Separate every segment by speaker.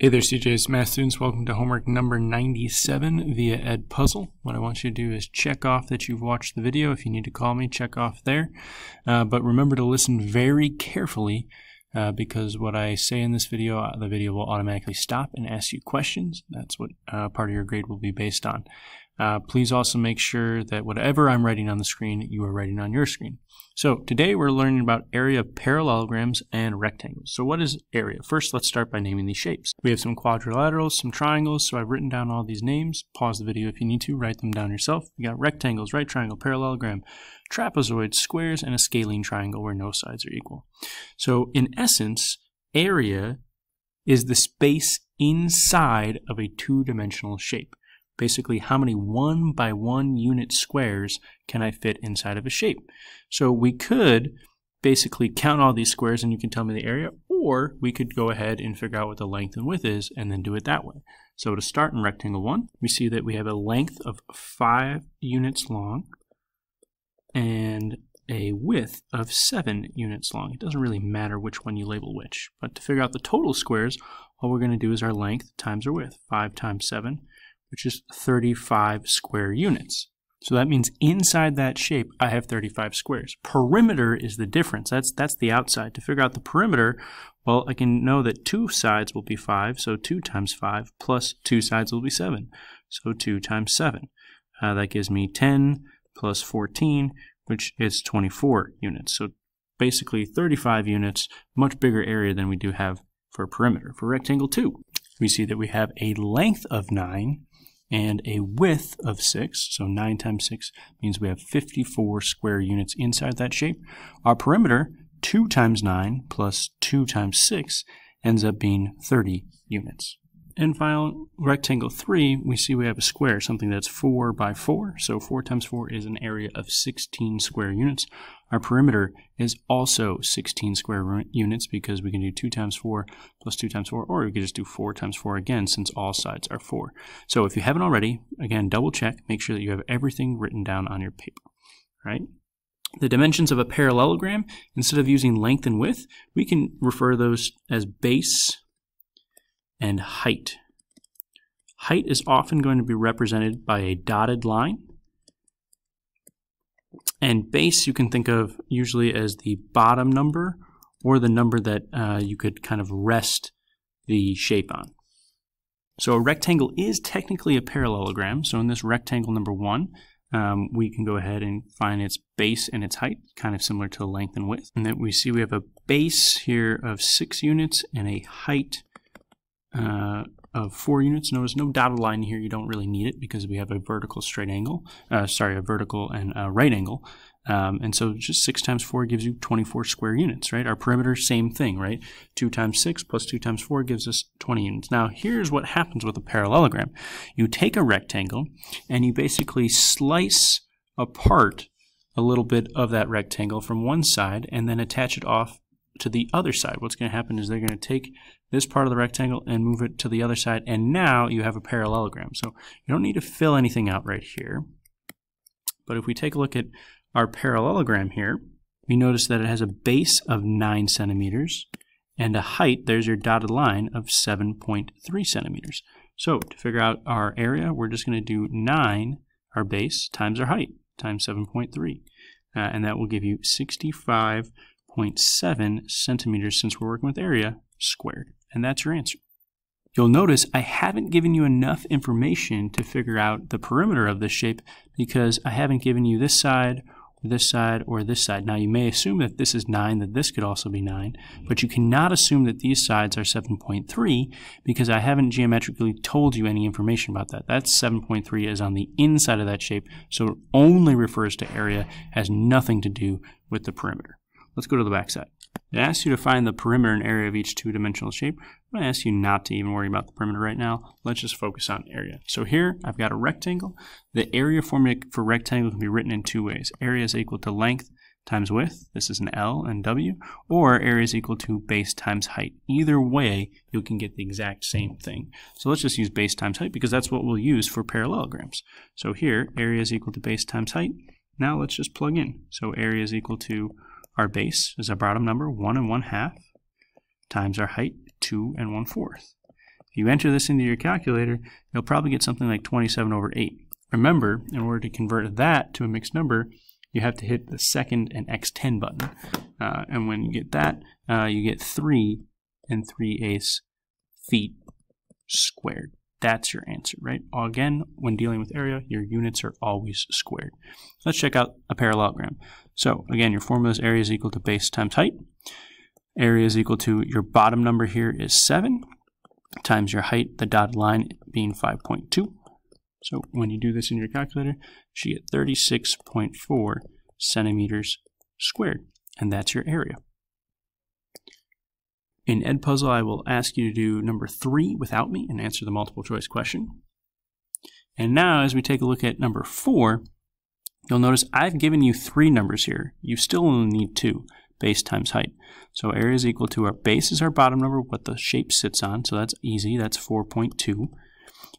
Speaker 1: Hey there, CJ's math students. Welcome to homework number 97 via Ed Puzzle. What I want you to do is check off that you've watched the video. If you need to call me, check off there. Uh, but remember to listen very carefully uh, because what I say in this video, uh, the video will automatically stop and ask you questions. That's what uh, part of your grade will be based on. Uh, please also make sure that whatever I'm writing on the screen, you are writing on your screen. So today we're learning about area of parallelograms and rectangles. So what is area? First, let's start by naming these shapes. We have some quadrilaterals, some triangles, so I've written down all these names. Pause the video if you need to, write them down yourself. We got rectangles, right triangle, parallelogram, trapezoids, squares, and a scalene triangle where no sides are equal. So in essence, area is the space inside of a two-dimensional shape basically how many one by one unit squares can I fit inside of a shape. So we could basically count all these squares and you can tell me the area, or we could go ahead and figure out what the length and width is and then do it that way. So to start in rectangle 1, we see that we have a length of 5 units long and a width of 7 units long. It doesn't really matter which one you label which, but to figure out the total squares, all we're going to do is our length times our width, 5 times 7, which is 35 square units. So that means inside that shape, I have 35 squares. Perimeter is the difference. That's, that's the outside. To figure out the perimeter, well, I can know that two sides will be 5, so 2 times 5 plus two sides will be 7, so 2 times 7. Uh, that gives me 10 plus 14, which is 24 units. So basically 35 units, much bigger area than we do have for perimeter. For rectangle 2, we see that we have a length of 9, and a width of 6, so 9 times 6 means we have 54 square units inside that shape. Our perimeter, 2 times 9 plus 2 times 6, ends up being 30 units in file rectangle 3, we see we have a square, something that's 4 by 4. So 4 times 4 is an area of 16 square units. Our perimeter is also 16 square units because we can do 2 times 4 plus 2 times 4, or we could just do 4 times 4 again since all sides are 4. So if you haven't already, again, double check. Make sure that you have everything written down on your paper, right? The dimensions of a parallelogram, instead of using length and width, we can refer those as base and height. Height is often going to be represented by a dotted line. And base you can think of usually as the bottom number or the number that uh, you could kind of rest the shape on. So a rectangle is technically a parallelogram. So in this rectangle number one, um, we can go ahead and find its base and its height, kind of similar to length and width. And then we see we have a base here of six units and a height uh, of four units. Notice no dotted line here. You don't really need it because we have a vertical straight angle, uh, sorry, a vertical and a right angle. Um, and so just 6 times 4 gives you 24 square units, right? Our perimeter, same thing, right? 2 times 6 plus 2 times 4 gives us 20 units. Now, here's what happens with a parallelogram. You take a rectangle and you basically slice apart a little bit of that rectangle from one side and then attach it off to the other side. What's going to happen is they're going to take this part of the rectangle and move it to the other side, and now you have a parallelogram. So you don't need to fill anything out right here. But if we take a look at our parallelogram here, we notice that it has a base of 9 centimeters and a height, there's your dotted line, of 7.3 centimeters. So to figure out our area, we're just going to do 9, our base, times our height, times 7.3. Uh, and that will give you 65.7 centimeters since we're working with area squared. And that's your answer. You'll notice I haven't given you enough information to figure out the perimeter of this shape because I haven't given you this side this side or this side. Now you may assume that this is 9, that this could also be 9, but you cannot assume that these sides are 7.3 because I haven't geometrically told you any information about that. That 7.3 is on the inside of that shape, so it only refers to area, has nothing to do with the perimeter. Let's go to the back side. It asks you to find the perimeter and area of each two-dimensional shape. I'm going to ask you not to even worry about the perimeter right now. Let's just focus on area. So here I've got a rectangle. The area formula for rectangle can be written in two ways. Area is equal to length times width. This is an L and W. Or area is equal to base times height. Either way, you can get the exact same thing. So let's just use base times height because that's what we'll use for parallelograms. So here, area is equal to base times height. Now let's just plug in. So area is equal to our base is our bottom number, 1 and 1 half, times our height, 2 and 1 fourth. If you enter this into your calculator, you'll probably get something like 27 over 8. Remember, in order to convert that to a mixed number, you have to hit the second and x10 button. Uh, and when you get that, uh, you get 3 and 3 eighths feet squared. That's your answer, right? Again, when dealing with area, your units are always squared. Let's check out a parallelogram. So again, your formula is area is equal to base times height. Area is equal to your bottom number here is 7 times your height, the dotted line being 5.2. So when you do this in your calculator, you get 36.4 centimeters squared, and that's your area. In Edpuzzle, Puzzle, I will ask you to do number three without me and answer the multiple choice question. And now, as we take a look at number four, you'll notice I've given you three numbers here. You still only need two, base times height. So area is equal to our base is our bottom number, what the shape sits on. So that's easy, that's 4.2.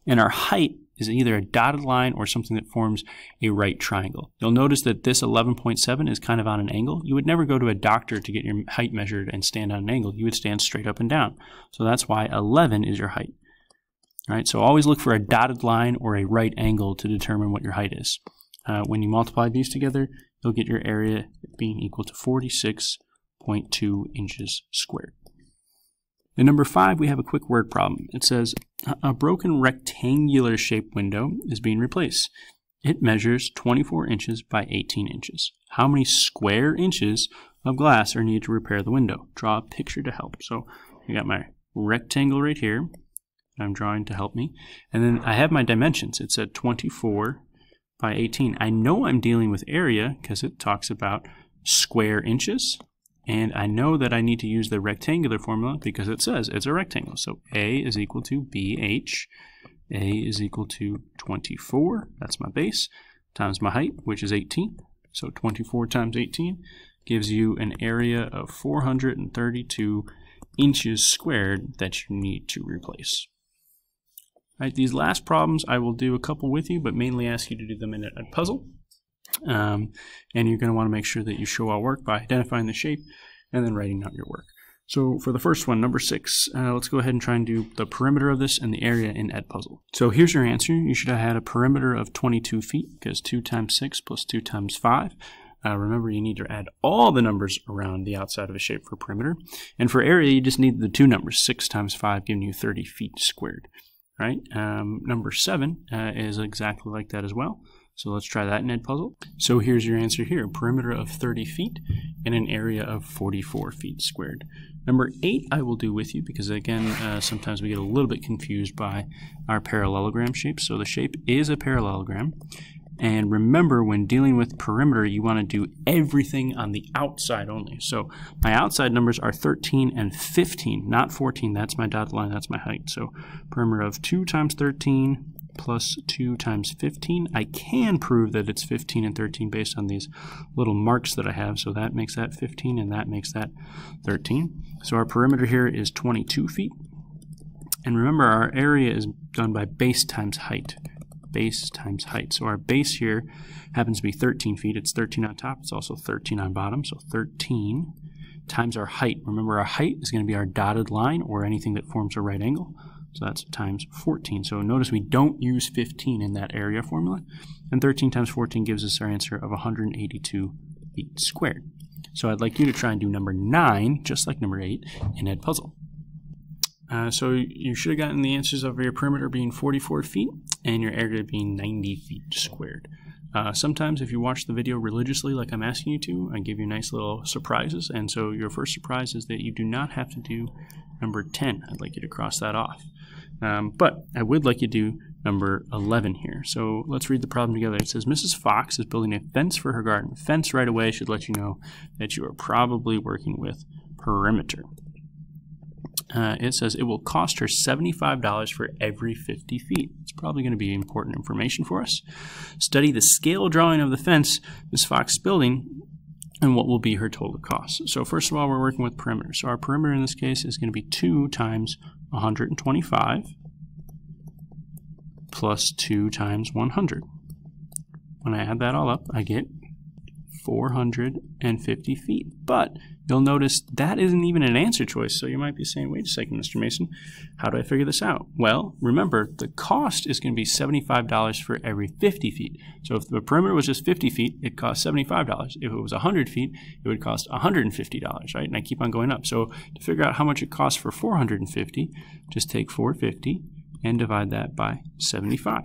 Speaker 1: And our height is either a dotted line or something that forms a right triangle. You'll notice that this 11.7 is kind of on an angle. You would never go to a doctor to get your height measured and stand on an angle. You would stand straight up and down. So that's why 11 is your height. All right, so always look for a dotted line or a right angle to determine what your height is. Uh, when you multiply these together, you'll get your area being equal to 46.2 inches squared. In number five, we have a quick word problem. It says a broken rectangular shaped window is being replaced. It measures 24 inches by 18 inches. How many square inches of glass are needed to repair the window? Draw a picture to help. So I got my rectangle right here. I'm drawing to help me. And then I have my dimensions. It said 24 by 18. I know I'm dealing with area because it talks about square inches. And I know that I need to use the rectangular formula because it says it's a rectangle. So A is equal to BH. A is equal to 24, that's my base, times my height, which is 18. So 24 times 18 gives you an area of 432 inches squared that you need to replace. All right, these last problems I will do a couple with you, but mainly ask you to do them in a puzzle. Um, and you're going to want to make sure that you show all work by identifying the shape and then writing out your work. So for the first one, number six, uh, let's go ahead and try and do the perimeter of this and the area in Edpuzzle. So here's your answer. You should have had a perimeter of 22 feet because 2 times 6 plus 2 times 5. Uh, remember, you need to add all the numbers around the outside of a shape for perimeter. And for area, you just need the two numbers, 6 times 5 giving you 30 feet squared. Right? Um, number 7 uh, is exactly like that as well. So let's try that Ned puzzle. So here's your answer here. perimeter of 30 feet and an area of 44 feet squared. Number 8 I will do with you because, again, uh, sometimes we get a little bit confused by our parallelogram shape. So the shape is a parallelogram. And remember, when dealing with perimeter, you want to do everything on the outside only. So my outside numbers are 13 and 15, not 14. That's my dotted line. That's my height. So perimeter of 2 times 13 plus 2 times 15. I can prove that it's 15 and 13 based on these little marks that I have, so that makes that 15 and that makes that 13. So our perimeter here is 22 feet. And remember, our area is done by base times height. Base times height. So our base here happens to be 13 feet. It's 13 on top. It's also 13 on bottom. So 13 times our height. Remember, our height is going to be our dotted line or anything that forms a right angle. So that's times 14. So notice we don't use 15 in that area formula. And 13 times 14 gives us our answer of 182 feet squared. So I'd like you to try and do number 9, just like number 8, in Ed Puzzle. Uh, so you should have gotten the answers of your perimeter being 44 feet and your area being 90 feet squared. Uh, sometimes if you watch the video religiously like I'm asking you to, I give you nice little surprises. And so your first surprise is that you do not have to do number 10. I'd like you to cross that off. Um, but I would like you to do number 11 here. So let's read the problem together. It says, Mrs. Fox is building a fence for her garden. Fence right away should let you know that you are probably working with perimeter. Uh, it says it will cost her $75 for every 50 feet. It's probably going to be important information for us. Study the scale drawing of the fence Ms. Fox building and what will be her total cost. So first of all, we're working with perimeter. So our perimeter in this case is going to be 2 times 125 plus 2 times 100. When I add that all up, I get 450 feet. But you'll notice that isn't even an answer choice, so you might be saying, wait a second, Mr. Mason, how do I figure this out? Well, remember, the cost is going to be $75 for every 50 feet. So if the perimeter was just 50 feet, it cost $75. If it was 100 feet, it would cost $150, right? And I keep on going up. So to figure out how much it costs for 450, just take 450 and divide that by 75.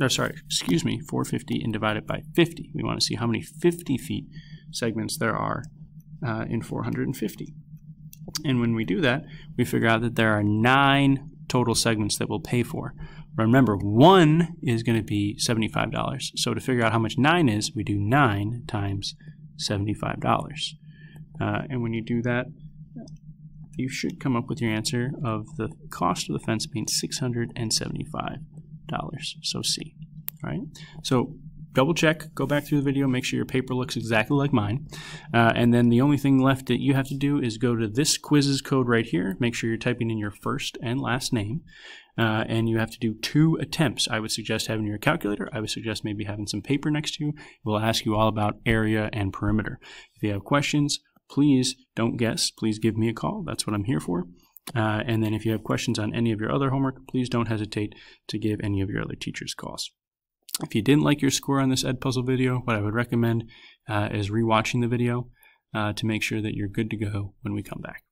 Speaker 1: Or sorry, excuse me, 450 and divide it by 50. We want to see how many 50 feet segments there are uh, in 450. And when we do that, we figure out that there are nine total segments that we'll pay for. Remember, one is going to be $75. So to figure out how much nine is, we do nine times $75. Uh, and when you do that, you should come up with your answer of the cost of the fence being $675. So C. All right. So double check, go back through the video, make sure your paper looks exactly like mine. Uh, and then the only thing left that you have to do is go to this quiz's code right here. Make sure you're typing in your first and last name. Uh, and you have to do two attempts. I would suggest having your calculator. I would suggest maybe having some paper next to you. It will ask you all about area and perimeter. If you have questions, please don't guess. Please give me a call. That's what I'm here for. Uh, and then if you have questions on any of your other homework, please don't hesitate to give any of your other teachers calls. If you didn't like your score on this Ed Puzzle video, what I would recommend uh, is rewatching the video uh, to make sure that you're good to go when we come back.